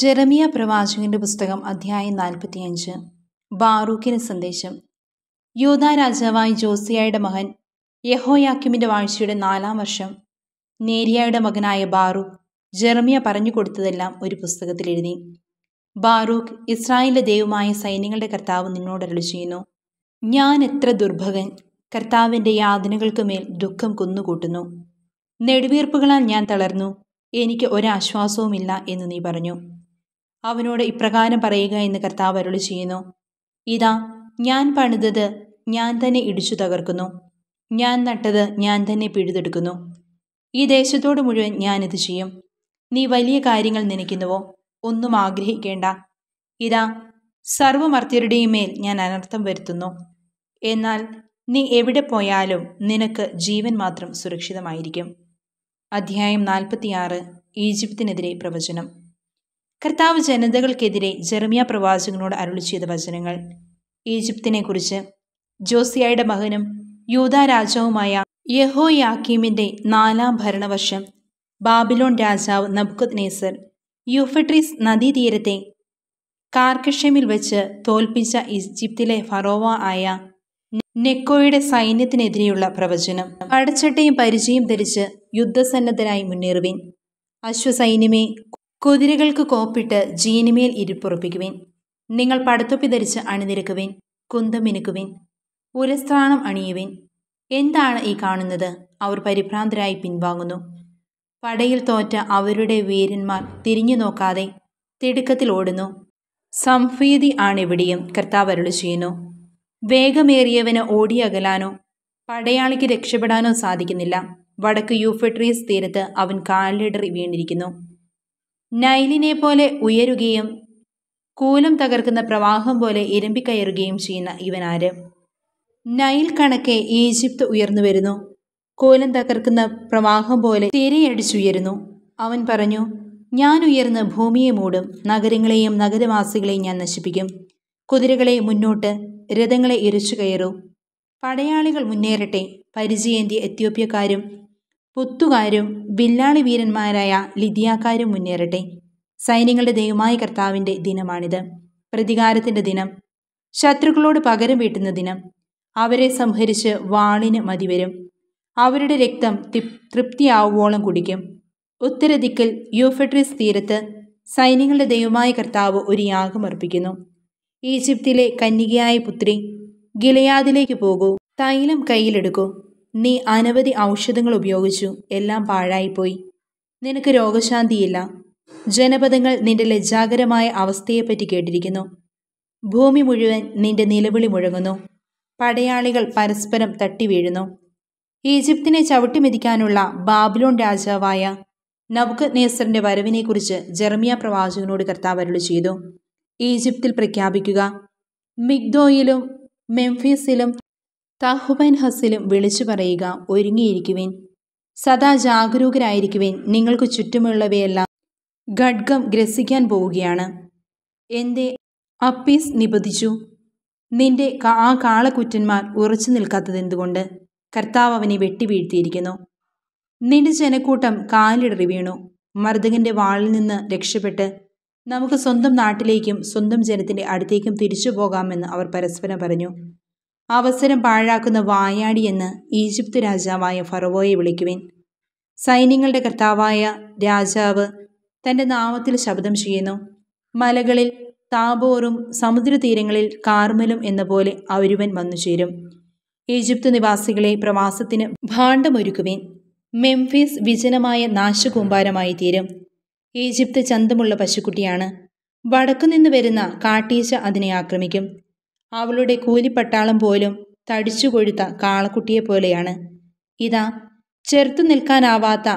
ജെറമിയ പ്രവാചകന്റെ പുസ്തകം അധ്യായം നാൽപ്പത്തിയഞ്ച് ബാറൂഖിന് സന്ദേശം യോധാ രാജാവായ ജോസിയായുടെ മകൻ യഹോയാക്കിമിന്റെ വാഴ്ചയുടെ നാലാം വർഷം നേരിയായുടെ മകനായ ബാറൂഖ് ജെറമിയ പറഞ്ഞു കൊടുത്തതെല്ലാം ഒരു പുസ്തകത്തിൽ എഴുതി ബാറൂഖ് ഇസ്രായേലിലെ ദൈവമായ സൈന്യങ്ങളുടെ കർത്താവ് നിന്നോട് അരളി ചെയ്യുന്നു ഞാൻ എത്ര ദുർഭകൻ കർത്താവിൻ്റെ യാതനകൾക്ക് മേൽ ദുഃഖം കുന്നുകൂട്ടുന്നു നെടുവീർപ്പുകളാൽ ഞാൻ തളർന്നു എനിക്ക് ഒരാശ്വാസവുമില്ല എന്ന് നീ പറഞ്ഞു അവനോട് ഇപ്രകാരം പറയുക എന്ന് കർത്താവ് അരുളി ചെയ്യുന്നു ഇതാ ഞാൻ പണിതത് ഞാൻ തന്നെ ഇടിച്ചു തകർക്കുന്നു ഞാൻ നട്ടത് ഞാൻ തന്നെ പിഴുതെടുക്കുന്നു ഈ ദേശത്തോട് മുഴുവൻ ഞാൻ ഇത് ചെയ്യും നീ വലിയ കാര്യങ്ങൾ നനയ്ക്കുന്നുവോ ഒന്നും ആഗ്രഹിക്കേണ്ട ഇതാ സർവമർത്യരുടെയും മേൽ ഞാൻ അനർത്ഥം വരുത്തുന്നു എന്നാൽ നീ എവിടെ പോയാലും നിനക്ക് ജീവൻ മാത്രം സുരക്ഷിതമായിരിക്കും അധ്യായം നാൽപ്പത്തിയാറ് ഈജിപ്തിനെതിരെ പ്രവചനം കർത്താവ് ജനതകൾക്കെതിരെ ജെറമിയ പ്രവാചകനോട് അരുളി ചെയ്ത വചനങ്ങൾ ഈജിപ്തിനെക്കുറിച്ച് ജോസിയായുടെ മകനും യൂതാ രാജാവുമായ യഹോ യാക്കീമിൻ്റെ നാലാം ഭരണവർഷം ബാബിലോൺ രാജാവ് നബുക്കത് നേസർ യുഫട്രീസ് നദീതീരത്തെ കാർക്കഷമിൽ വെച്ച് തോൽപ്പിച്ച ഈജിപ്തിലെ ഫറോവ ആയ നെക്കോയുടെ സൈന്യത്തിനെതിരെയുള്ള പ്രവചനം പടച്ചട്ടയും പരിചയം ധരിച്ച് യുദ്ധസന്നദ്ധനായി മുന്നേറുവിൻ അശ്വസൈന്യമേ കുതിരകൾക്ക് കോപ്പിട്ട് ജീനിമേൽ ഇരിപ്പുറപ്പിക്കുവിൻ നിങ്ങൾ പടത്തൊപ്പി ധരിച്ച് അണിനിരക്കുവിൻ കുന്തമിനുക്കുവിൻ ഉരസ്ഥാനം അണിയുവിൻ എന്താണ് ഈ കാണുന്നത് അവർ പരിഭ്രാന്തരായി പിൻവാങ്ങുന്നു പടയിൽ തോറ്റ അവരുടെ വീരന്മാർ തിരിഞ്ഞു നോക്കാതെ തിടുക്കത്തിൽ ഓടുന്നു സംഫീതി ആണിവിടെയും കർത്താവരുള് ചെയ്യുന്നു വേഗമേറിയവന് ഓടിയകലാനോ പടയാളിക്ക് രക്ഷപ്പെടാനോ സാധിക്കുന്നില്ല വടക്ക് യൂഫട്രീസ് തീരത്ത് അവൻ കാലിടറി വീണിരിക്കുന്നു നൈലിനെ പോലെ ഉയരുകയും കൂലം തകർക്കുന്ന പ്രവാഹം പോലെ ഇരമ്പിക്കയറുകയും ചെയ്യുന്ന ഇവനാര് നൈൽ കണക്കെ ഈജിപ്ത് ഉയർന്നു വരുന്നു കൂലം തകർക്കുന്ന പ്രവാഹം പോലെ തിരയടിച്ചുയരുന്നു അവൻ പറഞ്ഞു ഞാൻ ഉയർന്ന് ഭൂമിയെ മൂടും നഗരങ്ങളെയും നഗരവാസികളെയും ഞാൻ നശിപ്പിക്കും കുതിരകളെ മുന്നോട്ട് രഥങ്ങളെ ഇരച്ചു കയറൂ പടയാളികൾ മുന്നേറട്ടെ പരിചയേന്തി എത്യോപ്യക്കാരും പുത്തുകാരും വില്ലാളി വീരന്മാരായ ലിതിയാക്കാരും മുന്നേറട്ടെ സൈന്യങ്ങളുടെ ദൈവമായ കർത്താവിൻ്റെ ദിനമാണിത് പ്രതികാരത്തിൻ്റെ ദിനം ശത്രുക്കളോട് പകരം വീട്ടുന്ന ദിനം അവരെ സംഹരിച്ച് വാളിന് മതിവരും അവരുടെ രക്തം തൃപ്തിയാവോളം കുടിക്കും ഉത്തരദിക്കിൽ യൂഫട്രിസ് തീരത്ത് സൈന്യങ്ങളുടെ ദൈവമായ കർത്താവ് ഒരു യാഗം അർപ്പിക്കുന്നു ഈജിപ്തിലെ കന്യകയായ പുത്രി ഗിലയാദിലേക്ക് പോകൂ തൈലം കയ്യിലെടുക്കൂ നീ അനവധി ഔഷധങ്ങൾ ഉപയോഗിച്ചു എല്ലാം പാഴായിപ്പോയി നിനക്ക് രോഗശാന്തിയില്ല ജനപദങ്ങൾ നിന്റെ ലജ്ജാകരമായ അവസ്ഥയെപ്പറ്റി കേട്ടിരിക്കുന്നു ഭൂമി മുഴുവൻ നിന്റെ നിലവിളി മുഴങ്ങുന്നു പടയാളികൾ പരസ്പരം തട്ടിവീഴുന്നു ഈജിപ്തിനെ ചവിട്ടിമെതിക്കാനുള്ള ബാബിലോൺ രാജാവായ നബുക്ക് നേസറിന്റെ വരവിനെക്കുറിച്ച് ജെർമിയ പ്രവാചകനോട് കർത്താവരുളി ചെയ്തു ഈജിപ്തിൽ പ്രഖ്യാപിക്കുക മിഗ്ദോയിലും മെംഫീസിലും തഹുബൻ ഹസിലും വിളിച്ചു പറയുക ഒരുങ്ങിയിരിക്കുവേൻ സദാ ജാഗരൂകരായിരിക്കുവേൻ നിങ്ങൾക്ക് ചുറ്റുമുള്ളവയെല്ലാം ഖഡ്ഗം ഗ്രസിക്കാൻ പോവുകയാണ് എൻ്റെ അപ്പീസ് നിബദിച്ചു നിന്റെ ആ കാളക്കുറ്റന്മാർ ഉറച്ചു നിൽക്കാത്തതെന്തുകൊണ്ട് കർത്താവ് അവനെ വെട്ടിവീഴ്ത്തിയിരിക്കുന്നു നിന്റെ ജനക്കൂട്ടം കാലിടറി വീണു മർദ്ദകന്റെ വാളിൽ നിന്ന് രക്ഷപ്പെട്ട് നമുക്ക് സ്വന്തം നാട്ടിലേക്കും സ്വന്തം ജനത്തിന്റെ അടുത്തേക്കും തിരിച്ചു പോകാമെന്ന് അവർ പരസ്പരം പറഞ്ഞു അവസരം പാഴാക്കുന്ന വായാടി എന്ന് ഈജിപ്ത് രാജാവായ ഫറവോയെ വിളിക്കുവിൻ സൈന്യങ്ങളുടെ കർത്താവായ രാജാവ് തൻ്റെ നാമത്തിൽ ശബ്ദം ചെയ്യുന്നു മലകളിൽ താബോറും സമുദ്രതീരങ്ങളിൽ കാർമലും എന്ന പോലെ അവരുവൻ വന്നു ചേരും ഈജിപ്ത് നിവാസികളെ പ്രവാസത്തിന് ഭാണ്ഡമൊരുക്കുവിൻ മെംഫീസ് വിജനമായ നാശകൂമ്പാരമായി തീരും ഈജിപ്ത് ചന്തമുള്ള പശുക്കുട്ടിയാണ് വടക്കുനിന്ന് വരുന്ന കാട്ടീച്ച അതിനെ ആക്രമിക്കും അവളുടെ കൂലിപ്പട്ടാളം പോലും തടിച്ചുകൊഴുത്ത പോലെയാണ് ഇതാ ചെറുത്തു നിൽക്കാനാവാത്ത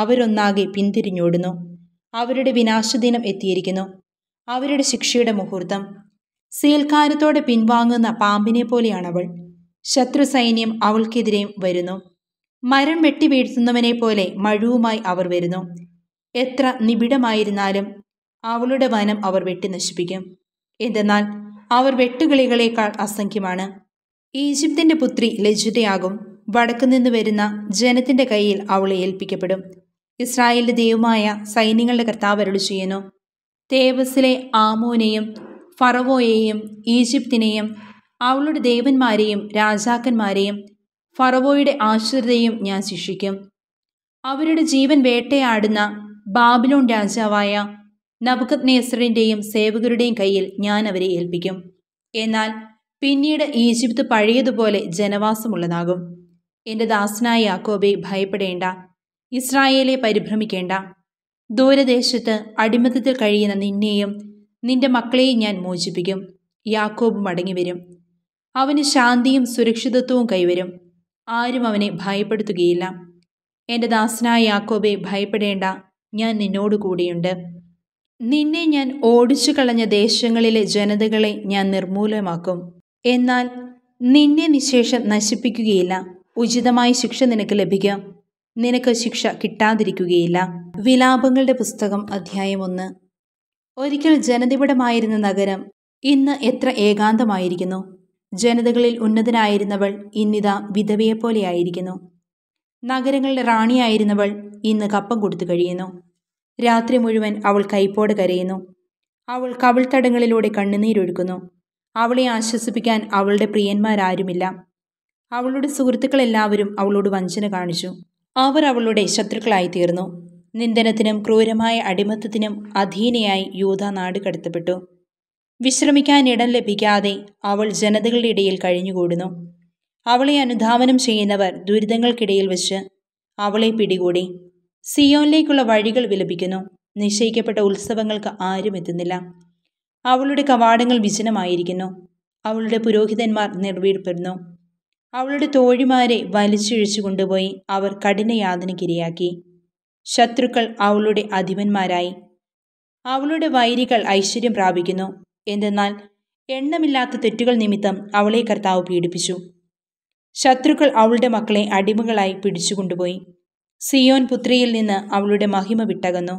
അവരൊന്നാകെ പിന്തിരിഞ്ഞോടുന്നു അവരുടെ വിനാശദിനം എത്തിയിരിക്കുന്നു അവരുടെ ശിക്ഷയുടെ മുഹൂർത്തം സീൽക്കാരത്തോടെ പിൻവാങ്ങുന്ന പാമ്പിനെ അവൾ ശത്രു സൈന്യം അവൾക്കെതിരെയും വരുന്നു മരം വെട്ടി വീഴ്ത്തുന്നവനെ പോലെ മഴുവുമായി അവർ വരുന്നു എത്ര നിബിഡമായിരുന്നാലും അവളുടെ വനം അവർ വെട്ടി നശിപ്പിക്കും എന്തെന്നാൽ അവർ വെട്ടുകിളികളേക്കാൾ അസംഖ്യമാണ് ഈജിപ്തിൻ്റെ പുത്രി ലജ്ജിതയാകും വടക്കു നിന്ന് വരുന്ന ജനത്തിൻ്റെ കയ്യിൽ അവളെ ഏൽപ്പിക്കപ്പെടും ഇസ്രായേലിൻ്റെ ദൈവമായ സൈന്യങ്ങളുടെ കർത്താവ് ചെയ്യുന്നു തേവസിലെ ആമോനെയും ഫറവോയെയും ഈജിപ്തിനെയും അവളുടെ ദേവന്മാരെയും രാജാക്കന്മാരെയും ഫറവോയുടെ ആശ്രിതയും ഞാൻ ശിക്ഷിക്കും അവരുടെ ജീവൻ വേട്ടയാടുന്ന ബാബിലോൺ രാജാവായ നബുക്കത് നേസറിൻ്റെയും സേവകരുടെയും കയ്യിൽ ഞാൻ അവരെ ഏൽപ്പിക്കും എന്നാൽ പിന്നീട് ഈജിപ്ത് പഴയതുപോലെ ജനവാസമുള്ളതാകും എൻ്റെ ദാസനായ യാക്കോബെ ഭയപ്പെടേണ്ട ഇസ്രായേലെ പരിഭ്രമിക്കേണ്ട ദൂരദേശത്ത് അടിമത്തത്തിൽ കഴിയുന്ന നിന്നെയും നിന്റെ മക്കളെയും ഞാൻ മോചിപ്പിക്കും യാക്കോബ് മടങ്ങി വരും അവന് ശാന്തിയും സുരക്ഷിതത്വവും കൈവരും ആരും അവനെ ഭയപ്പെടുത്തുകയില്ല എൻ്റെ ദാസനായ യാക്കോബെ ഭയപ്പെടേണ്ട ഞാൻ നിന്നോട് കൂടിയുണ്ട് നിന്നെ ഞാൻ ഓടിച്ചു കളഞ്ഞ ദേശങ്ങളിലെ ജനതകളെ ഞാൻ നിർമൂലമാക്കും എന്നാൽ നിന്നെ നിശേഷം നശിപ്പിക്കുകയില്ല ഉചിതമായ ശിക്ഷ നിനക്ക് ലഭിക്കും നിനക്ക് ശിക്ഷ കിട്ടാതിരിക്കുകയില്ല വിലാപങ്ങളുടെ പുസ്തകം അധ്യായം ഒന്ന് ഒരിക്കൽ ജനതിപടമായിരുന്ന നഗരം ഇന്ന് എത്ര ഏകാന്തമായിരിക്കുന്നു ജനതകളിൽ ഉന്നതനായിരുന്നവൾ ഇന്നിതാ വിധവയെപ്പോലെയായിരിക്കുന്നു നഗരങ്ങളുടെ റാണിയായിരുന്നവൾ ഇന്ന് കപ്പം കൊടുത്തു കഴിയുന്നു രാത്രി മുഴുവൻ അവൾ കൈപ്പോട് കരയുന്നു അവൾ കവിൾത്തടങ്ങളിലൂടെ കണ്ണുനീരൊഴുക്കുന്നു അവളെ ആശ്വസിപ്പിക്കാൻ അവളുടെ പ്രിയന്മാരാരുമില്ല അവളുടെ സുഹൃത്തുക്കളെല്ലാവരും അവളോട് വഞ്ചന കാണിച്ചു അവർ അവളുടെ ശത്രുക്കളായി തീർന്നു നിന്ദനത്തിനും ക്രൂരമായ അടിമത്തത്തിനും അധീനയായി യൂത നാട് കടത്തപ്പെട്ടു വിശ്രമിക്കാൻ ഇടം ലഭിക്കാതെ അവൾ ജനതകളുടെ ഇടയിൽ കഴിഞ്ഞുകൂടുന്നു അവളെ അനുധാവനം ചെയ്യുന്നവർ ദുരിതങ്ങൾക്കിടയിൽ വെച്ച് അവളെ പിടികൂടി സിയോനിലേക്കുള്ള വഴികൾ വിലപിക്കുന്നു നിശ്ചയിക്കപ്പെട്ട ഉത്സവങ്ങൾക്ക് ആരും എത്തുന്നില്ല അവളുടെ കവാടങ്ങൾ വിജനമായിരിക്കുന്നു അവളുടെ പുരോഹിതന്മാർ നിർവീർപ്പെടുന്നു അവളുടെ തോഴിമാരെ വലിച്ചിഴിച്ചു കൊണ്ടുപോയി അവർ കഠിനയാതനക്കിരയാക്കി ശത്രുക്കൾ അവളുടെ അധിപന്മാരായി അവളുടെ വൈരികൾ ഐശ്വര്യം പ്രാപിക്കുന്നു എന്തെന്നാൽ എണ്ണമില്ലാത്ത തെറ്റുകൾ നിമിത്തം അവളെ കർത്താവ് പീഡിപ്പിച്ചു ശത്രുക്കൾ അവളുടെ മക്കളെ അടിമകളായി പിടിച്ചുകൊണ്ടുപോയി സിയോൻ പുത്രിയിൽ നിന്ന് അവളുടെ മഹിമ വിട്ടകന്നു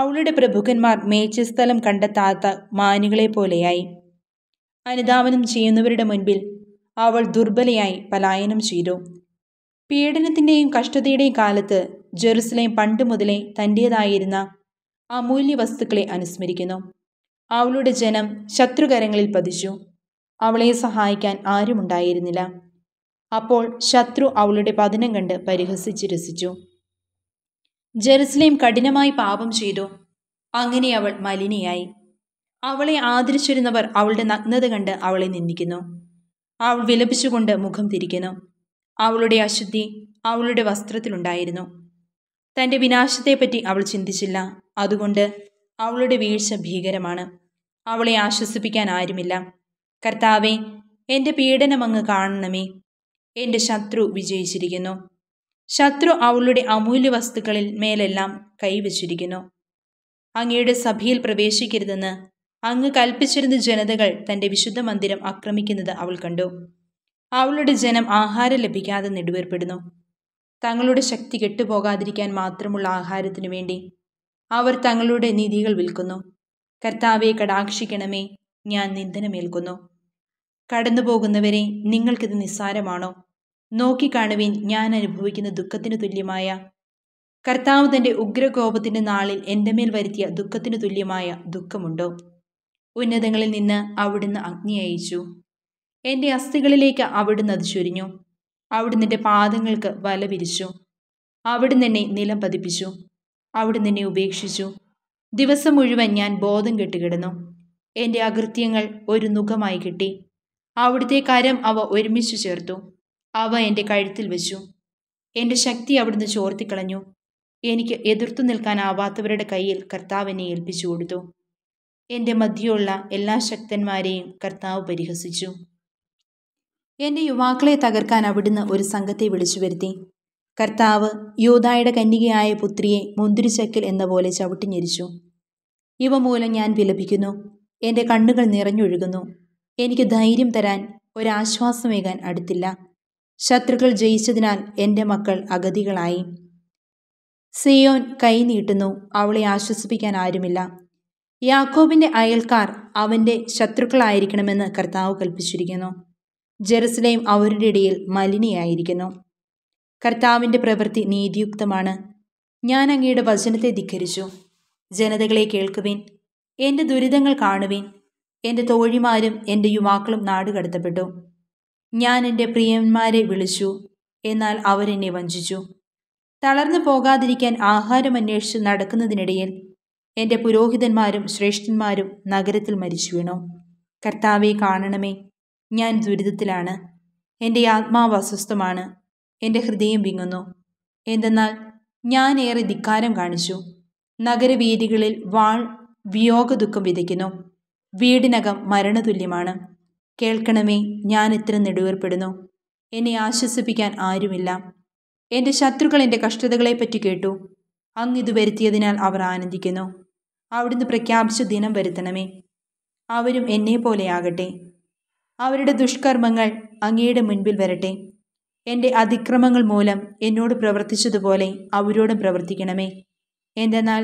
അവളുടെ പ്രഭുക്കന്മാർ മേച്ചസ്ഥലം കണ്ടെത്താത്ത മാനുകളെ പോലെയായി അനുധാവനം ചെയ്യുന്നവരുടെ മുൻപിൽ അവൾ ദുർബലയായി പലായനം ചെയ്തു പീഡനത്തിൻ്റെയും കഷ്ടതയുടെയും കാലത്ത് ജെറുസലേം പണ്ട് മുതലേ തൻ്റേതായിരുന്ന അമൂല്യ വസ്തുക്കളെ അനുസ്മരിക്കുന്നു അവളുടെ ജനം ശത്രുകരങ്ങളിൽ പതിച്ചു അവളെ സഹായിക്കാൻ ആരുമുണ്ടായിരുന്നില്ല അപ്പോൾ ശത്രു അവളുടെ പതനം കണ്ട് പരിഹസിച്ച് രസിച്ചു ജെറുസലേം കഠിനമായി പാപം ചെയ്തു അങ്ങനെ അവൾ മലിനിയായി അവളെ ആദരിച്ചിരുന്നവർ അവളുടെ നഗ്നത കണ്ട് അവളെ നിന്ദിക്കുന്നു അവൾ വിലപിച്ചുകൊണ്ട് മുഖം തിരിക്കുന്നു അവളുടെ അശുദ്ധി അവളുടെ വസ്ത്രത്തിലുണ്ടായിരുന്നു തൻ്റെ വിനാശത്തെപ്പറ്റി അവൾ ചിന്തിച്ചില്ല അതുകൊണ്ട് അവളുടെ വീഴ്ച ഭീകരമാണ് അവളെ ആശ്വസിപ്പിക്കാൻ ആരുമില്ല കർത്താവെ എൻ്റെ പീഡനം അങ്ങ് കാണണമേ എന്റെ ശത്രു വിജയിച്ചിരിക്കുന്നു ശത്രു അവളുടെ അമൂല്യ വസ്തുക്കളിൽ മേലെല്ലാം കൈവച്ചിരിക്കുന്നു അങ്ങയുടെ സഭയിൽ പ്രവേശിക്കരുതെന്ന് അങ്ങ് കൽപ്പിച്ചിരുന്ന ജനതകൾ തൻ്റെ വിശുദ്ധ മന്ദിരം ആക്രമിക്കുന്നത് അവൾ കണ്ടു അവളുടെ ജനം ആഹാരം ലഭിക്കാതെ നെടുവേർപ്പെടുന്നു തങ്ങളുടെ ശക്തി കെട്ടുപോകാതിരിക്കാൻ മാത്രമുള്ള ആഹാരത്തിനു വേണ്ടി അവർ തങ്ങളുടെ നിധികൾ വിൽക്കുന്നു കർത്താവെ കടാക്ഷിക്കണമേ ഞാൻ നിന്ദനമേൽക്കുന്നു കടന്നുപോകുന്നവരെ നിങ്ങൾക്കിത് നിസ്സാരമാണോ നോക്കിക്കാണുവിൻ ഞാൻ അനുഭവിക്കുന്ന ദുഃഖത്തിന് തുല്യമായ കർത്താവ് തൻ്റെ ഉഗ്രകോപത്തിൻ്റെ നാളിൽ എൻ്റെ മേൽ വരുത്തിയ ദുഃഖത്തിന് തുല്യമായ ദുഃഖമുണ്ടോ ഉന്നതങ്ങളിൽ നിന്ന് അവിടുന്ന് അഗ്നി അയച്ചു എൻ്റെ അസ്ഥികളിലേക്ക് അവിടുന്ന് അത് ചുരിഞ്ഞു അവിടുന്ന് എൻ്റെ പാദങ്ങൾക്ക് വല വിരിച്ചു അവിടുന്ന് എന്നെ നിലം പതിപ്പിച്ചു അവിടുന്ന് എന്നെ ഉപേക്ഷിച്ചു ദിവസം മുഴുവൻ ഞാൻ ബോധം കെട്ടുകിടന്നു എൻ്റെ അകൃത്യങ്ങൾ ഒരു നുഖമായി കിട്ടി അവിടുത്തെ കരം അവ ഒരുമിച്ചു ചേർത്തു അവ എൻ്റെ കഴുത്തിൽ വെച്ചു എൻ്റെ ശക്തി അവിടുന്ന് ചോർത്തിക്കളഞ്ഞു എനിക്ക് എതിർത്തു നിൽക്കാനാവാത്തവരുടെ കയ്യിൽ കർത്താവിനെ ഏൽപ്പിച്ചു കൊടുത്തു എൻ്റെ മധ്യയുള്ള എല്ലാ ശക്തന്മാരെയും കർത്താവ് പരിഹസിച്ചു എൻ്റെ യുവാക്കളെ തകർക്കാൻ അവിടുന്ന് ഒരു സംഘത്തെ വിളിച്ചു വരുത്തി കർത്താവ് യോധായുടെ കന്യകയായ പുത്രിയെ മുന്തിരിച്ചക്കൽ എന്ന പോലെ ചവിട്ടിഞ്ഞെരിച്ചു ഇവ മൂലം ഞാൻ വിലപിക്കുന്നു എൻ്റെ കണ്ണുകൾ നിറഞ്ഞൊഴുകുന്നു എനിക്ക് ധൈര്യം തരാൻ ഒരാശ്വാസമേകാൻ അടുത്തില്ല ശത്രുക്കൾ ജയിച്ചതിനാൽ എൻ്റെ മക്കൾ അഗതികളായി സിയോൻ കൈ നീട്ടുന്നു അവളെ ആശ്വസിപ്പിക്കാൻ ആരുമില്ല യാക്കോബിൻ്റെ അയൽക്കാർ അവൻ്റെ ശത്രുക്കളായിരിക്കണമെന്ന് കർത്താവ് കൽപ്പിച്ചിരിക്കുന്നു ജെറുസലേം അവരുടെ ഇടയിൽ മലിനിയായിരിക്കുന്നു കർത്താവിൻ്റെ പ്രവൃത്തി നീതിയുക്തമാണ് ഞാൻ അങ്ങയുടെ വചനത്തെ ധിക്കരിച്ചു ജനതകളെ കേൾക്കുവിൻ എൻ്റെ ദുരിതങ്ങൾ കാണുവിൻ എൻ്റെ തോഴിമാരും എൻ്റെ യുവാക്കളും നാടുകടത്തപ്പെട്ടു ഞാൻ എൻ്റെ പ്രിയന്മാരെ വിളിച്ചു എന്നാൽ അവരെന്നെ വഞ്ചിച്ചു തളർന്നു പോകാതിരിക്കാൻ ആഹാരം അന്വേഷിച്ച് നടക്കുന്നതിനിടയിൽ എൻ്റെ പുരോഹിതന്മാരും ശ്രേഷ്ഠന്മാരും നഗരത്തിൽ മരിച്ചു വീണു കർത്താവെ കാണണമേ ഞാൻ ദുരിതത്തിലാണ് എൻ്റെ ആത്മാവ് അസ്വസ്ഥമാണ് എൻ്റെ ഹൃദയം വിങ്ങുന്നു എന്തെന്നാൽ ഞാൻ ഏറെ ധിക്കാരം കാണിച്ചു നഗരവീതികളിൽ വാൾ വിയോഗ ദുഃഖം വിതയ്ക്കുന്നു വീടിനകം മരണതുല്യമാണ് കേൾക്കണമേ ഞാൻ ഇത്ര നെടുവേർപ്പെടുന്നു എന്നെ ആശ്വസിപ്പിക്കാൻ ആരുമില്ല എൻ്റെ ശത്രുക്കൾ എൻ്റെ കഷ്ടതകളെപ്പറ്റി കേട്ടു ഇത് വരുത്തിയതിനാൽ അവർ ആനന്ദിക്കുന്നു അവിടുന്ന് പ്രഖ്യാപിച്ച ദിനം വരുത്തണമേ അവരും എന്നെ പോലെയാകട്ടെ അവരുടെ ദുഷ്കർമ്മങ്ങൾ അങ്ങയുടെ മുൻപിൽ വരട്ടെ എൻ്റെ അതിക്രമങ്ങൾ മൂലം എന്നോട് പ്രവർത്തിച്ചതുപോലെ അവരോടും പ്രവർത്തിക്കണമേ എന്തെന്നാൽ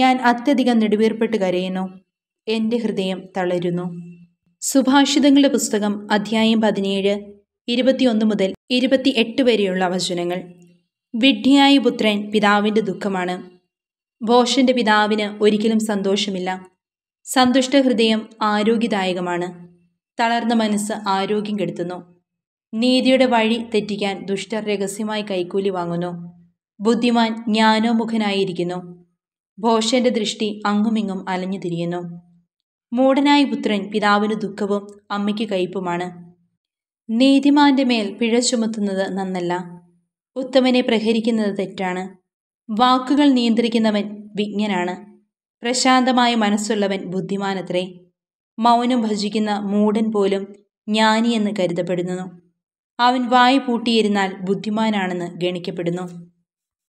ഞാൻ അത്യധികം നെടുവേർപ്പെട്ട് കരയുന്നു എൻ്റെ ഹൃദയം തളരുന്നു സുഭാഷിതങ്ങളുടെ പുസ്തകം അധ്യായം പതിനേഴ് ഇരുപത്തിയൊന്ന് മുതൽ ഇരുപത്തി എട്ട് വരെയുള്ള വചനങ്ങൾ വിഡ്ഢിയായ പുത്രൻ പിതാവിൻ്റെ ദുഃഖമാണ് ബോഷന്റെ പിതാവിന് ഒരിക്കലും സന്തോഷമില്ല സന്തുഷ്ട ഹൃദയം ആരോഗ്യദായകമാണ് തളർന്ന മനസ്സ് ആരോഗ്യം കെടുത്തുന്നു നീതിയുടെ വഴി തെറ്റിക്കാൻ ദുഷ്ടർ രഹസ്യമായി കൈക്കൂലി വാങ്ങുന്നു ബുദ്ധിമാൻ ജ്ഞാനോമുഖനായിരിക്കുന്നു ഭോഷന്റെ ദൃഷ്ടി അങ്ങുമിങ്ങും അലഞ്ഞു തിരിയുന്നു മൂടനായ പുത്രൻ പിതാവിന് ദുഃഖവും അമ്മയ്ക്ക് കയ്പുമാണ് നീതിമാന്റെ മേൽ പിഴ ചുമത്തുന്നത് നന്നല്ല ഉത്തമനെ പ്രഹരിക്കുന്നത് തെറ്റാണ് വാക്കുകൾ നിയന്ത്രിക്കുന്നവൻ വിജ്ഞനാണ് പ്രശാന്തമായ മനസ്സുള്ളവൻ ബുദ്ധിമാനത്രേ മൗനം ഭജിക്കുന്ന മൂടൻ പോലും ജ്ഞാനിയെന്ന് കരുതപ്പെടുന്നു അവൻ വായു പൂട്ടിയിരുന്നാൽ ബുദ്ധിമാനാണെന്ന് ഗണിക്കപ്പെടുന്നു